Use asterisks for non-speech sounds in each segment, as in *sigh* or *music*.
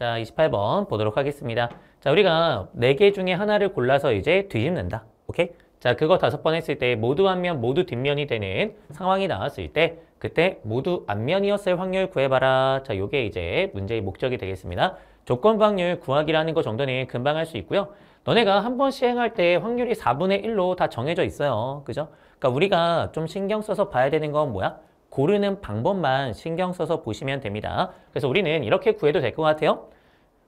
자, 28번 보도록 하겠습니다. 자, 우리가 네 개 중에 하나를 골라서 이제 뒤집는다. 오케이? 자, 그거 다섯 번 했을 때 모두 앞면, 모두 뒷면이 되는 상황이 나왔을 때 그때 모두 앞면이었을 확률 구해봐라. 자, 요게 이제 문제의 목적이 되겠습니다. 조건부 확률 구하기라는 거 정도는 금방 할 수 있고요. 너네가 한 번 시행할 때 확률이 4분의 1로 다 정해져 있어요. 그죠? 그러니까 우리가 좀 신경 써서 봐야 되는 건 뭐야? 고르는 방법만 신경 써서 보시면 됩니다. 그래서 우리는 이렇게 구해도 될 것 같아요.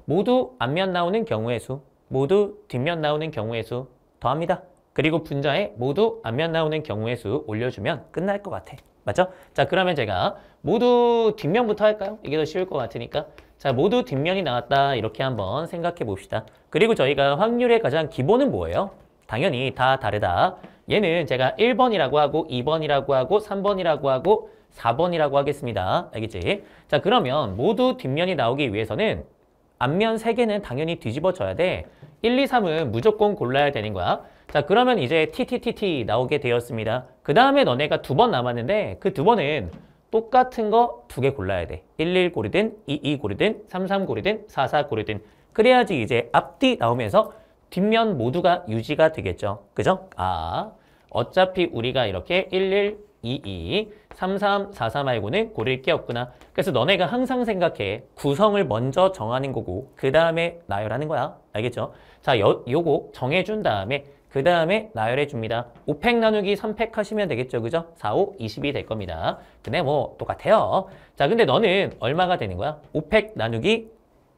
모두 앞면 나오는 경우의 수, 모두 뒷면 나오는 경우의 수 더합니다. 그리고 분자에 모두 앞면 나오는 경우의 수 올려주면 끝날 것 같아. 맞죠? 자 그러면 제가 모두 뒷면부터 할까요? 이게 더 쉬울 것 같으니까 자 모두 뒷면이 나왔다 이렇게 한번 생각해 봅시다 그리고 저희가 확률의 가장 기본은 뭐예요? 당연히 다 다르다 얘는 제가 1번이라고 하고 2번이라고 하고 3번이라고 하고 4번이라고 하겠습니다. 알겠지? 자 그러면 모두 뒷면이 나오기 위해서는 앞면 3개는 당연히 뒤집어져야 돼. 1, 2, 3은 무조건 골라야 되는 거야. 자 그러면 이제 TTTT 나오게 되었습니다. 그 다음에 너네가 두 번 남았는데 그 두 번은 똑같은 거 두 개 골라야 돼. 11고리든 22고리든 33고리든 44고리든 그래야지 이제 앞뒤 나오면서 뒷면 모두가 유지가 되겠죠. 그죠? 아, 어차피 우리가 이렇게 11, 22, 33, 43 말고는 고를 게 없구나. 그래서 너네가 항상 생각해. 구성을 먼저 정하는 거고 그 다음에 나열하는 거야. 알겠죠? 자, 요, 요거 정해준 다음에 그 다음에 나열해 줍니다. 5팩 나누기 3팩 하시면 되겠죠. 그죠? 4, 5, 20이 될 겁니다. 근데 뭐 똑같아요. 자, 근데 너는 얼마가 되는 거야? 5팩 나누기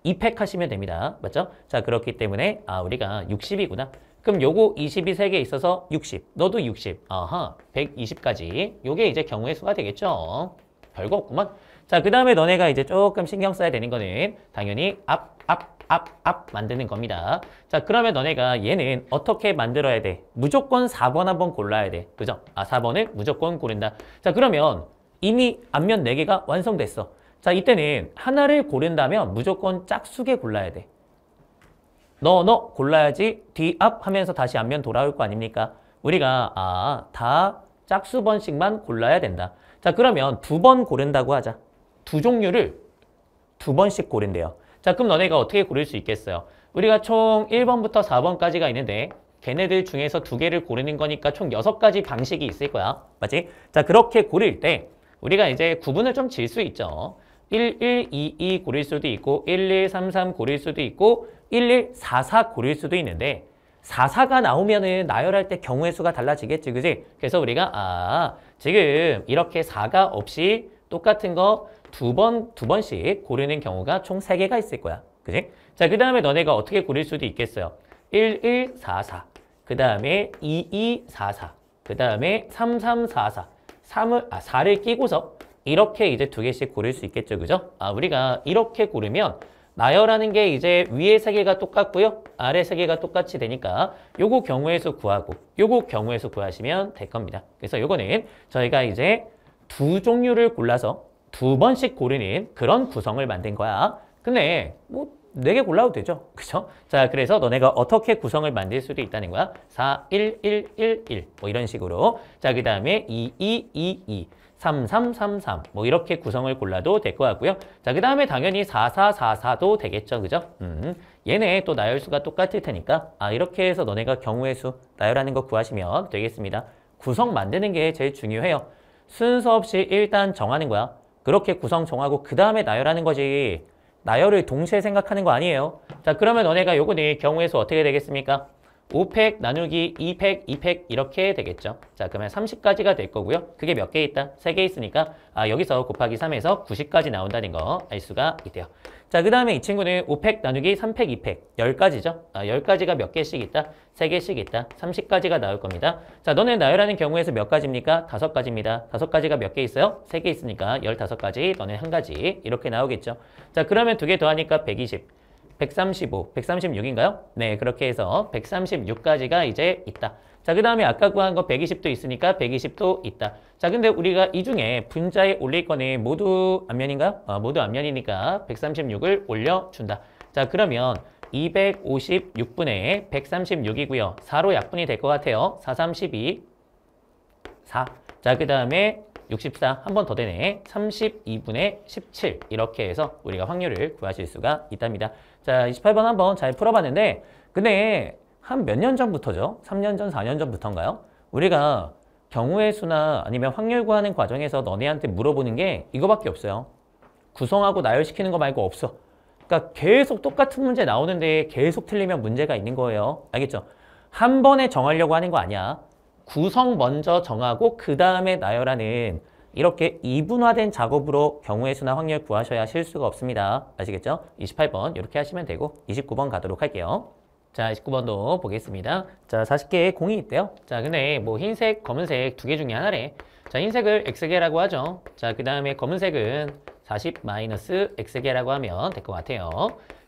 이획하시면 됩니다. 맞죠? 자, 그렇기 때문에 아, 우리가 60이구나. 그럼 요거 2이색개 있어서 60, 너도 60, 아하, 120까지. 요게 이제 경우의 수가 되겠죠. 별거 없구만. 자, 그 다음에 너네가 이제 조금 신경 써야 되는 거는 당연히 앞, 앞, 앞, 앞 만드는 겁니다. 자, 그러면 너네가 얘는 어떻게 만들어야 돼? 무조건 4번 한번 골라야 돼. 그죠? 아, 4번을 무조건 고른다. 자, 그러면 이미 앞면 4개가 완성됐어. 자 이때는 하나를 고른다면 무조건 짝수게 골라야 돼. 너, 너 골라야지 뒤, 앞 하면서 다시 앞면 돌아올 거 아닙니까? 우리가 아, 다 짝수 번씩만 골라야 된다. 자 그러면 두 번 고른다고 하자. 두 종류를 두 번씩 고른대요. 자 그럼 너네가 어떻게 고를 수 있겠어요? 우리가 총 1번부터 4번까지가 있는데 걔네들 중에서 두 개를 고르는 거니까 총 6가지 방식이 있을 거야. 맞지? 자 그렇게 고를 때 우리가 이제 구분을 좀 질 수 있죠. 1122 고릴 수도 있고 1133 고릴 수도 있고 1144 고릴 수도 있는데 44가 나오면은 나열할 때 경우의 수가 달라지겠지 그지? 그래서 우리가 아 지금 이렇게 4가 없이 똑같은 거 두 번, 두 번씩 고르는 경우가 총 세개가 있을 거야. 그지? 자, 그 다음에 너네가 어떻게 고를 수도 있겠어요? 1144. 그 다음에 2244. 그 다음에 3344. 3을, 아, 4를 끼고서 이렇게 이제 두 개씩 고를 수 있겠죠. 그죠? 아, 우리가 이렇게 고르면 나열하는 게 이제 위에 세 개가 똑같고요. 아래 세 개가 똑같이 되니까 요거 경우에서 구하고 요거 경우에서 구하시면 될 겁니다. 그래서 요거는 저희가 이제 두 종류를 골라서 두 번씩 고르는 그런 구성을 만든 거야. 근데 뭐 네 개 골라도 되죠. 그죠? 자, 그래서 너네가 어떻게 구성을 만들 수도 있다는 거야. 4, 1, 1, 1, 1. 뭐 이런 식으로. 자, 그 다음에 2, 2, 2, 2. 3333뭐 이렇게 구성을 골라도 될 것 같고요. 자, 그 다음에 당연히 4444도 되겠죠. 그죠? 음, 얘네 또 나열수가 똑같을 테니까 아 이렇게 해서 너네가 경우의 수 나열하는 거 구하시면 되겠습니다. 구성 만드는 게 제일 중요해요. 순서 없이 일단 정하는 거야. 그렇게 구성 정하고 그 다음에 나열하는 거지. 나열을 동시에 생각하는 거 아니에요. 자, 그러면 너네가 요거 내 경우의 수 어떻게 되겠습니까? 5팩 나누기 2팩, 2팩 이렇게 되겠죠. 자, 그러면 30까지가 될 거고요. 그게 몇 개 있다? 3개 있으니까 아, 여기서 곱하기 3에서 90까지 나온다는 거 알 수가 있대요. 자, 그 다음에 이 친구는 5팩 나누기 3팩, 2팩 10가지죠. 아, 10가지가 몇 개씩 있다? 3개씩 있다. 30가지가 나올 겁니다. 자, 너는 나열하는 경우에서 몇 가지입니까? 5가지입니다. 5가지가 몇 개 있어요? 3개 있으니까 15가지, 너는 1가지 이렇게 나오겠죠. 자, 그러면 두 개 더하니까 120. 135, 136인가요? 네, 그렇게 해서 136까지가 이제 있다. 자, 그 다음에 아까 구한 거 120도 있으니까 120도 있다. 자, 근데 우리가 이 중에 분자의 올릴 거는 모두 앞면인가요? 아, 모두 앞면이니까 136을 올려준다. 자, 그러면 256분의 136이고요. 4로 약분이 될 것 같아요. 4, 3, 12, 4. 자, 그 다음에 64, 한 번 더 되네. 32분의 17. 이렇게 해서 우리가 확률을 구하실 수가 있답니다. 자, 28번 한번 잘 풀어봤는데 근데 한 몇 년 전부터죠? 3년 전, 4년 전부터인가요? 우리가 경우의 수나 아니면 확률 구하는 과정에서 너네한테 물어보는 게 이거밖에 없어요. 구성하고 나열시키는 거 말고 없어. 그러니까 계속 똑같은 문제 나오는데 계속 틀리면 문제가 있는 거예요. 알겠죠? 한 번에 정하려고 하는 거 아니야. 구성 먼저 정하고 그 다음에 나열하는 이렇게 이분화된 작업으로 경우의 수나 확률 구하셔야 실수가 없습니다. 아시겠죠? 28번 이렇게 하시면 되고 29번 가도록 할게요. 자, 29번도 보겠습니다. 자, 40개의 공이 있대요. 자, 근데 뭐 흰색, 검은색 두 개 중에 하나래. 자, 흰색을 X개라고 하죠. 자, 그 다음에 검은색은 40-X개라고 하면 될 것 같아요.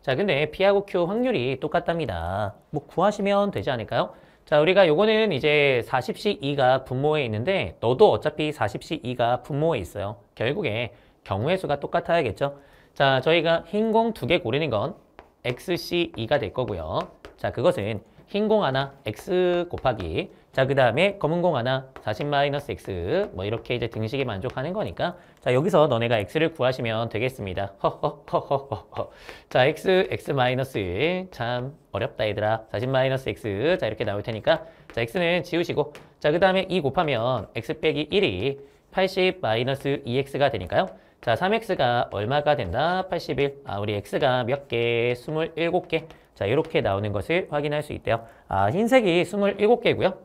자, 근데 P하고 Q 확률이 똑같답니다. 뭐 구하시면 되지 않을까요? 자 우리가 요거는 이제 40씩 2가 분모에 있는데 너도 어차피 40씩 2가 분모에 있어요. 결국에 경우의 수가 똑같아야겠죠. 자 저희가 흰 공 두 개 고르는 건 XC2가 될 거고요. 자 그것은 흰공 하나 x 곱하기 자그 다음에 검은 공 하나 40 마이너스 x 뭐 이렇게 이제 등식이 만족하는 거니까 자 여기서 너네가 x를 구하시면 되겠습니다 허허허허허 자 x x 마이너스 참 어렵다 얘들아 40 마이너스 x 자 이렇게 나올 테니까 자 x는 지우시고 자그 다음에 2 곱하면 x 빼기 1이 80 마이너스 2x가 되니까요 자, 3x가 얼마가 된다? 81. 아, 우리 x가 몇 개? 27개. 자, 이렇게 나오는 것을 확인할 수 있대요. 아, 흰색이 27개고요.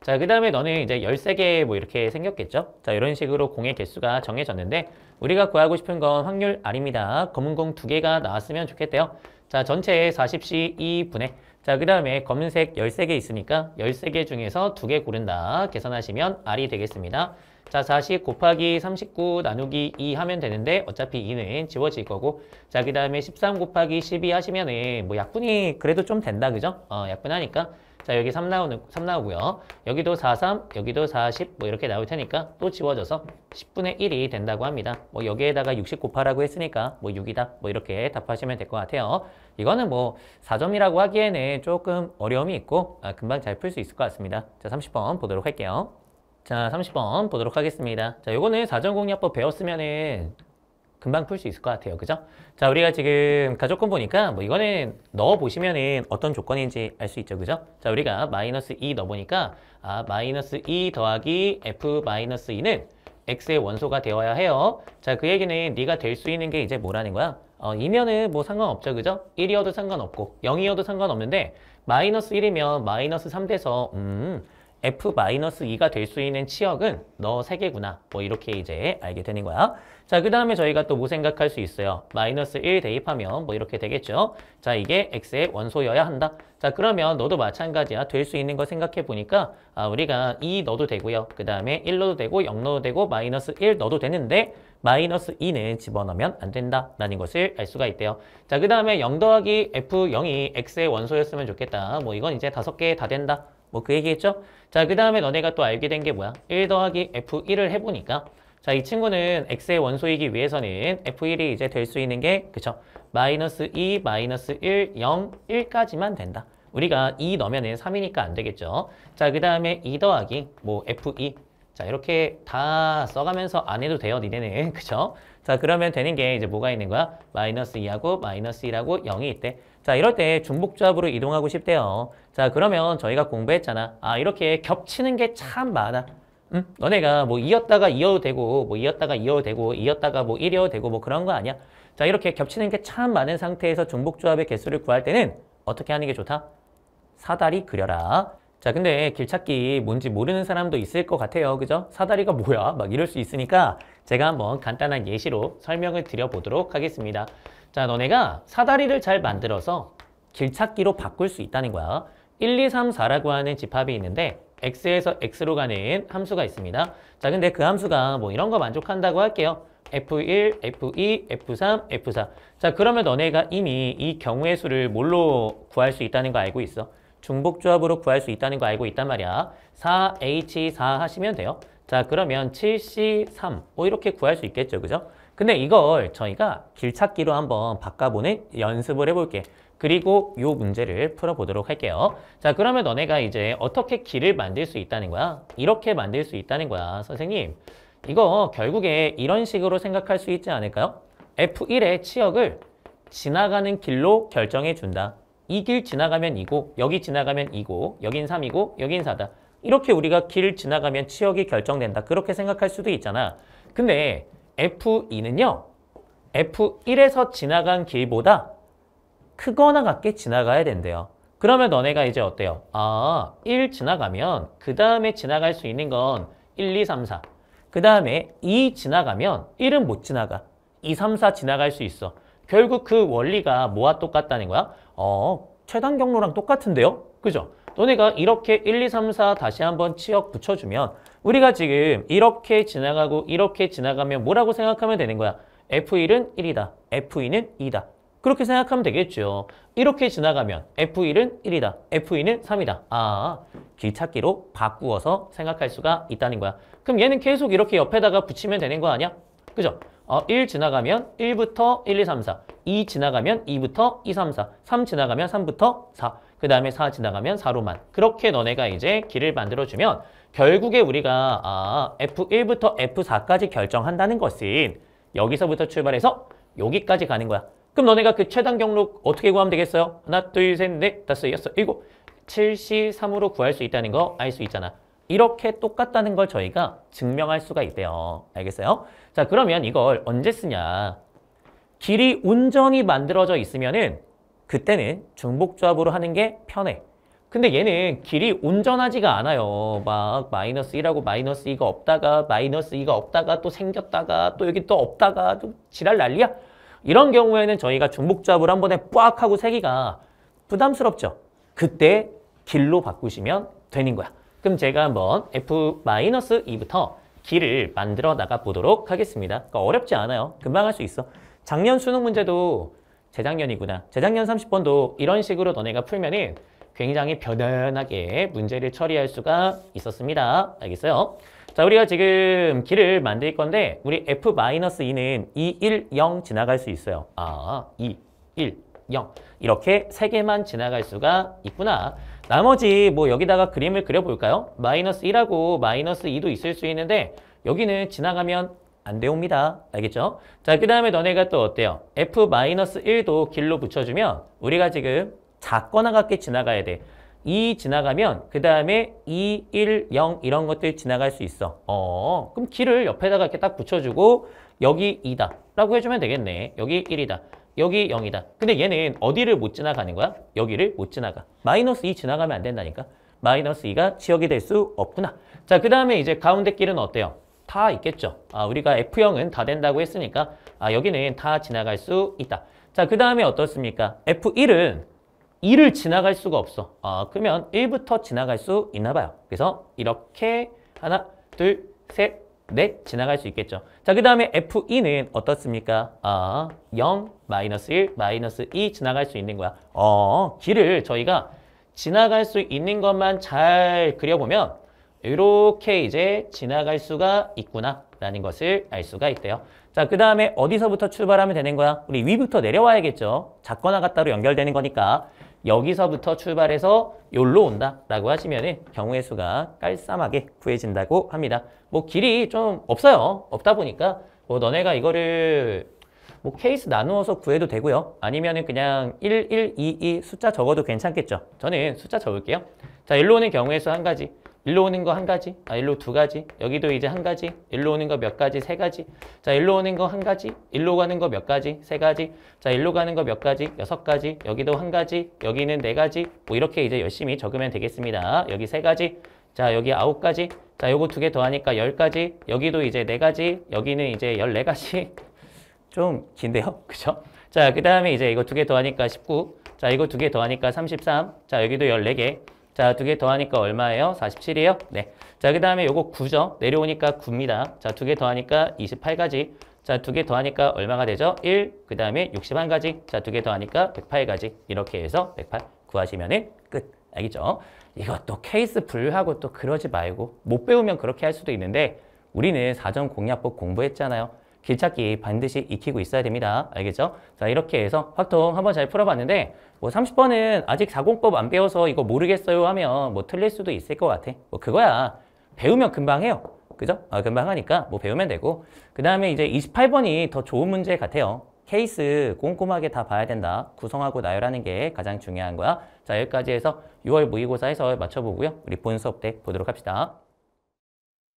자, 그 다음에 너는 이제 13개 뭐 이렇게 생겼겠죠? 자, 이런 식으로 공의 개수가 정해졌는데 우리가 구하고 싶은 건 확률 R입니다. 검은 공 두개가 나왔으면 좋겠대요. 자, 전체의 40시 2분의 자, 그 다음에 검은색 13개 있으니까 13개 중에서 두 개 고른다. 계산하시면 R이 되겠습니다. 자, 40 곱하기 39 나누기 2 하면 되는데 어차피 2는 지워질 거고 자, 그 다음에 13 곱하기 12 하시면은 뭐 약분이 그래도 좀 된다, 그죠? 어, 약분하니까 자, 여기 3 나오는 3 나오고요. 여기도 43, 여기도 40 뭐 이렇게 나올 테니까 또 지워져서 10분의 1이 된다고 합니다. 뭐 여기에다가 60 곱하라고 했으니까 뭐 6이다 뭐 이렇게 답하시면 될 것 같아요. 이거는 뭐 4점이라고 하기에는 조금 어려움이 있고 아, 금방 잘 풀 수 있을 것 같습니다. 자, 30번 보도록 할게요. 자, 30번 보도록 하겠습니다. 자, 요거는 사전공략법 배웠으면은 금방 풀 수 있을 것 같아요. 그죠? 자, 우리가 지금 가족건 보니까 뭐 이거는 넣어보시면은 어떤 조건인지 알 수 있죠. 그죠? 자, 우리가 마이너스 2 넣어보니까 아, 마이너스 2 더하기 f 마이너스 2는 x의 원소가 되어야 해요. 자, 그 얘기는 네가 될 수 있는 게 이제 뭐라는 거야? 어, 이면은 뭐 상관없죠. 그죠? 1이어도 상관없고 0이어도 상관없는데 마이너스 1이면 마이너스 3 돼서 음... F-2가 될 수 있는 치역은 너 3개구나. 뭐 이렇게 이제 알게 되는 거야. 자, 그 다음에 저희가 또 뭐 생각할 수 있어요. 마이너스 1 대입하면 뭐 이렇게 되겠죠. 자, 이게 X의 원소여야 한다. 자, 그러면 너도 마찬가지야. 될 수 있는 거 생각해 보니까 아, 우리가 2너도 되고요. 그 다음에 1넣도 되고 0넣도 되고 마이너스 1너도 되는데 마이너스 2는 집어넣으면 안 된다라는 것을 알 수가 있대요. 자, 그 다음에 0 더하기 F0이 X의 원소였으면 좋겠다. 뭐 이건 이제 다섯 개 다 된다. 뭐그 얘기했죠? 자, 그 다음에 너네가 또 알게 된 게 뭐야? 1 더하기 F1을 해보니까 자, 이 친구는 X의 원소이기 위해서는 F1이 이제 될 수 있는 게 그쵸? 마이너스 2, 마이너스 1, 0, 1까지만 된다. 우리가 2 넣으면 3이니까 안 되겠죠. 자, 그 다음에 2 더하기 뭐 F2 자, 이렇게 다 써가면서 안 해도 돼요, 니네는. *laughs* 그쵸? 자, 그러면 되는 게 이제 뭐가 있는 거야? 마이너스 2하고 마이너스 1하고 0이 있대. 자, 이럴 때 중복조합으로 이동하고 싶대요. 자, 그러면 저희가 공부했잖아. 아, 이렇게 겹치는 게 참 많아. 음? 너네가 뭐 이었다가 이어도 되고, 뭐 이었다가 이어도 되고, 이었다가 뭐이어도 되고, 뭐 그런 거 아니야. 자, 이렇게 겹치는 게 참 많은 상태에서 중복조합의 개수를 구할 때는 어떻게 하는 게 좋다? 사다리 그려라. 자, 근데 길찾기 뭔지 모르는 사람도 있을 것 같아요. 그죠? 사다리가 뭐야? 막 이럴 수 있으니까 제가 한번 간단한 예시로 설명을 드려보도록 하겠습니다. 자 너네가 사다리를 잘 만들어서 길찾기로 바꿀 수 있다는 거야. 1, 2, 3, 4라고 하는 집합이 있는데 x에서 x로 가는 함수가 있습니다. 자 근데 그 함수가 뭐 이런 거 만족한다고 할게요. F1, F2, F3, F4. 자 그러면 너네가 이미 이 경우의 수를 뭘로 구할 수 있다는 거 알고 있어? 중복조합으로 구할 수 있다는 거 알고 있단 말이야. 4H4 하시면 돼요. 자 그러면 7C3 뭐 이렇게 구할 수 있겠죠 그죠? 근데 이걸 저희가 길찾기로 한번 바꿔보는 연습을 해볼게. 그리고 요 문제를 풀어보도록 할게요. 자, 그러면 너네가 이제 어떻게 길을 만들 수 있다는 거야? 이렇게 만들 수 있다는 거야. 선생님, 이거 결국에 이런 식으로 생각할 수 있지 않을까요? F1의 치역을 지나가는 길로 결정해 준다. 이 길 지나가면 이고 여기 지나가면 이고 여긴 3이고, 여긴 4다. 이렇게 우리가 길 지나가면 치역이 결정된다. 그렇게 생각할 수도 있잖아. 근데 F2는요. F1에서 지나간 길보다 크거나 같게 지나가야 된대요. 그러면 너네가 이제 어때요? 아, 1 지나가면 그 다음에 지나갈 수 있는 건 1, 2, 3, 4. 그 다음에 2 지나가면 1은 못 지나가. 2, 3, 4 지나갈 수 있어. 결국 그 원리가 뭐와 똑같다는 거야? 어, 최단 경로랑 똑같은데요? 그죠? 너네가 이렇게 1, 2, 3, 4 다시 한번 치역 붙여주면 우리가 지금 이렇게 지나가고 이렇게 지나가면 뭐라고 생각하면 되는 거야? F1은 1이다. F2는 2다. 그렇게 생각하면 되겠죠. 이렇게 지나가면 F1은 1이다. F2는 3이다. 아, 길찾기로 바꾸어서 생각할 수가 있다는 거야. 그럼 얘는 계속 이렇게 옆에다가 붙이면 되는 거 아니야? 그죠? 어, 1 지나가면 1부터 1, 2, 3, 4. 2 지나가면 2부터 2, 3, 4. 3 지나가면 3부터 4. 그 다음에 4 지나가면 4로만 그렇게 너네가 이제 길을 만들어주면 결국에 우리가 아, F1부터 F4까지 결정한다는 것은 여기서부터 출발해서 여기까지 가는 거야. 그럼 너네가 그 최단 경로 어떻게 구하면 되겠어요? 하나, 둘, 셋, 넷, 다섯, 여섯, 일곱 7C3으로 구할 수 있다는 거 알 수 있잖아. 이렇게 똑같다는 걸 저희가 증명할 수가 있대요. 알겠어요? 자, 그러면 이걸 언제 쓰냐. 길이 온전히 만들어져 있으면은 그때는 중복조합으로 하는 게 편해. 근데 얘는 길이 온전하지가 않아요. 막 마이너스 1하고 마이너스 2가 없다가 마이너스 2가 없다가 또 생겼다가 또 여기 또 없다가 좀 지랄 난리야. 이런 경우에는 저희가 중복조합을 한 번에 빡 하고 세기가 부담스럽죠. 그때 길로 바꾸시면 되는 거야. 그럼 제가 한번 F-2부터 길을 만들어 나가 보도록 하겠습니다. 그러니까 어렵지 않아요. 금방 할 수 있어. 작년 수능 문제도 재작년이구나. 재작년 30번도 이런 식으로 너네가 풀면은 굉장히 변연하게 문제를 처리할 수가 있었습니다. 알겠어요? 자, 우리가 지금 길을 만들 건데 우리 F-2는 2, 1, 0 지나갈 수 있어요. 아, 2, 1, 0. 이렇게 세개만 지나갈 수가 있구나. 나머지 뭐 여기다가 그림을 그려볼까요? 마이너스 1하고 마이너스 2도 있을 수 있는데 여기는 지나가면 안 되옵니다. 알겠죠? 자, 그 다음에 너네가 또 어때요? F-1도 길로 붙여주면 우리가 지금 작거나 같게 지나가야 돼. 이 지나가면 그 다음에 2, 1, 0 이런 것들 지나갈 수 있어. 어, 그럼 길을 옆에다가 이렇게 딱 붙여주고 여기 2다 라고 해주면 되겠네. 여기 1이다. 여기 0이다. 근데 얘는 어디를 못 지나가는 거야? 여기를 못 지나가. 마이너스 2 지나가면 안 된다니까. 마이너스 2가 지역이 될 수 없구나. 자, 그 다음에 이제 가운데 길은 어때요? 다 있겠죠. 아, 우리가 F0은 다 된다고 했으니까 아, 여기는 다 지나갈 수 있다. 자, 그 다음에 어떻습니까? F1은 2를 지나갈 수가 없어. 아, 그러면 1부터 지나갈 수 있나 봐요. 그래서 이렇게 하나, 둘, 셋, 넷 지나갈 수 있겠죠. 자, 그 다음에 F2는 어떻습니까? 아, 0, 마이너스 1, 마이너스 2 지나갈 수 있는 거야. 어, 길을 저희가 지나갈 수 있는 것만 잘 그려보면 이렇게 이제 지나갈 수가 있구나라는 것을 알 수가 있대요. 자, 그 다음에 어디서부터 출발하면 되는 거야? 우리 위부터 내려와야겠죠. 작거 나갔다로 연결되는 거니까 여기서부터 출발해서 여기로 온다라고 하시면 경우의 수가 깔쌈하게 구해진다고 합니다. 뭐 길이 좀 없어요. 없다 보니까 뭐 너네가 이거를 뭐 케이스 나누어서 구해도 되고요. 아니면은 그냥 1, 1, 2, 2 숫자 적어도 괜찮겠죠. 저는 숫자 적을게요. 자, 일로 오는 경우의 수 한 가지. 일로 오는 거 한 가지, 아, 일로 두 가지, 여기도 이제 한 가지, 일로 오는 거 몇 가지, 세 가지. 자, 일로 오는 거 한 가지, 일로 가는 거 몇 가지, 세 가지. 자, 일로 가는 거 몇 가지, 여섯 가지, 여기도 한 가지, 여기는 네 가지. 뭐 이렇게 이제 열심히 적으면 되겠습니다. 여기 세 가지, 자, 여기 아홉 가지. 자, 요거 두 개 더하니까 열 가지. 여기도 이제 네 가지, 여기는 이제 열 네 가지. *laughs* 좀 긴데요, *laughs* 그죠? 자, 그 다음에 이제 이거 두 개 더하니까 십구. 자, 이거 두 개 더하니까 33. 자, 여기도 1 4개 자, 두 개 더하니까 얼마예요? 47이에요? 네. 자, 그 다음에 요거 9죠? 내려오니까 9입니다. 자, 두 개 더하니까 28가지. 자, 두 개 더하니까 얼마가 되죠? 1, 그 다음에 61가지. 자, 두 개 더하니까 108가지. 이렇게 해서 108 구하시면 끝. 알겠죠? 이것도 케이스 분류하고 또 그러지 말고 못 배우면 그렇게 할 수도 있는데 우리는 사전 공략법 공부했잖아요. 길찾기 반드시 익히고 있어야 됩니다. 알겠죠? 자 이렇게 해서 확통 한번 잘 풀어봤는데 뭐 30번은 아직 사공법 안 배워서 이거 모르겠어요 하면 뭐 틀릴 수도 있을 것 같아. 뭐 그거야 배우면 금방 해요. 그죠? 아, 금방 하니까 뭐 배우면 되고 그 다음에 이제 28번이 더 좋은 문제 같아요. 케이스 꼼꼼하게 다 봐야 된다. 구성하고 나열하는 게 가장 중요한 거야. 자 여기까지 해서 6월 모의고사 해서 맞춰보고요. 우리 본 수업 때 보도록 합시다.